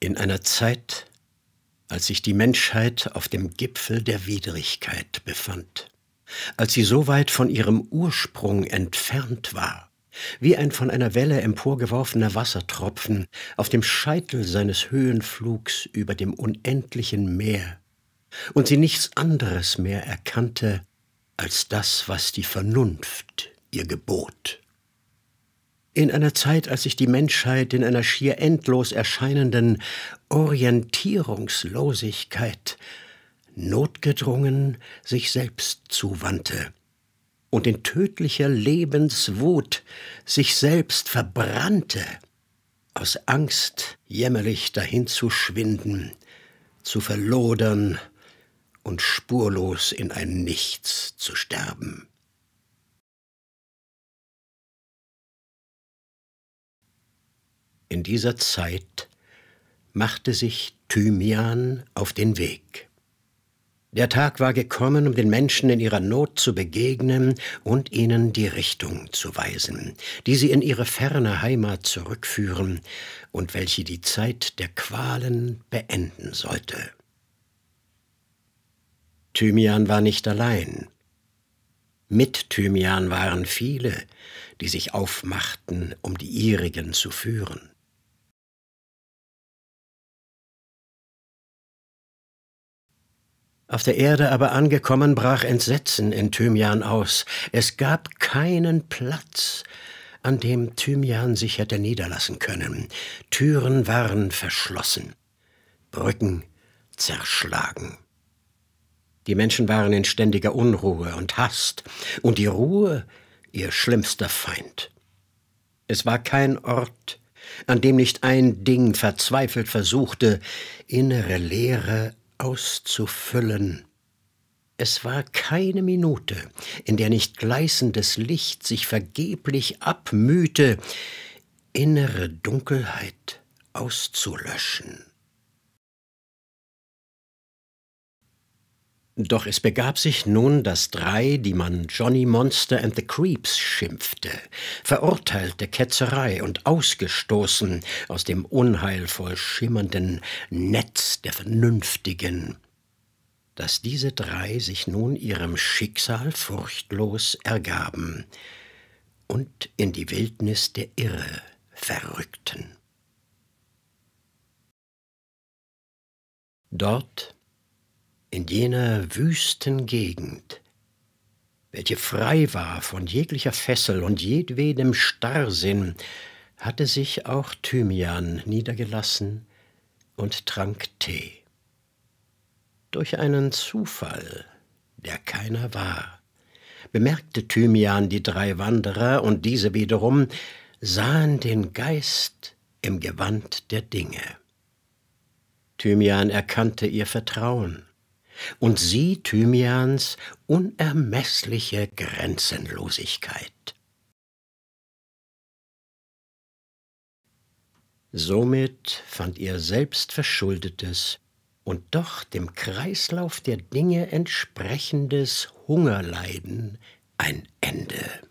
In einer Zeit, als sich die Menschheit auf dem Gipfel der Widrigkeit befand, als sie so weit von ihrem Ursprung entfernt war, wie ein von einer Welle emporgeworfener Wassertropfen auf dem Scheitel seines Höhenflugs über dem unendlichen Meer, und sie nichts anderes mehr erkannte als das, was die Vernunft ihr gebot. In einer Zeit, als sich die Menschheit in einer schier endlos erscheinenden Orientierungslosigkeit notgedrungen sich selbst zuwandte und in tödlicher Lebenswut sich selbst verbrannte, aus Angst jämmerlich dahin zu schwinden, zu verlodern und spurlos in ein Nichts zu sterben. In dieser Zeit machte sich Thymian auf den Weg. Der Tag war gekommen, um den Menschen in ihrer Not zu begegnen und ihnen die Richtung zu weisen, die sie in ihre ferne Heimat zurückführen und welche die Zeit der Qualen beenden sollte. Thymian war nicht allein. Mit Thymian waren viele, die sich aufmachten, um die ihrigen zu führen. Auf der Erde aber angekommen, brach Entsetzen in Thymian aus. Es gab keinen Platz, an dem Thymian sich hätte niederlassen können. Türen waren verschlossen, Brücken zerschlagen. Die Menschen waren in ständiger Unruhe und Hast, und die Ruhe ihr schlimmster Feind. Es war kein Ort, an dem nicht ein Ding verzweifelt versuchte, innere Leere auszufüllen. Es war keine Minute, in der nicht gleißendes Licht sich vergeblich abmühte, innere Dunkelheit auszulöschen. Doch es begab sich nun, dass drei, die man Johnny Monster and the Creeps schimpfte, verurteilte Ketzerei und ausgestoßen aus dem unheilvoll schimmernden Netz der Vernünftigen, dass diese drei sich nun ihrem Schicksal furchtlos ergaben und in die Wildnis der Irre verrückten. Dort in jener wüsten Gegend, welche frei war von jeglicher Fessel und jedwedem Starrsinn, hatte sich auch Thymian niedergelassen und trank Tee. Durch einen Zufall, der keiner war, bemerkte Thymian die drei Wanderer und diese wiederum sahen den Geist im Gewand der Dinge. Thymian erkannte ihr Vertrauen und sie Thymians unermeßliche Grenzenlosigkeit. Somit fand ihr selbstverschuldetes und doch dem Kreislauf der Dinge entsprechendes Hungerleiden ein Ende.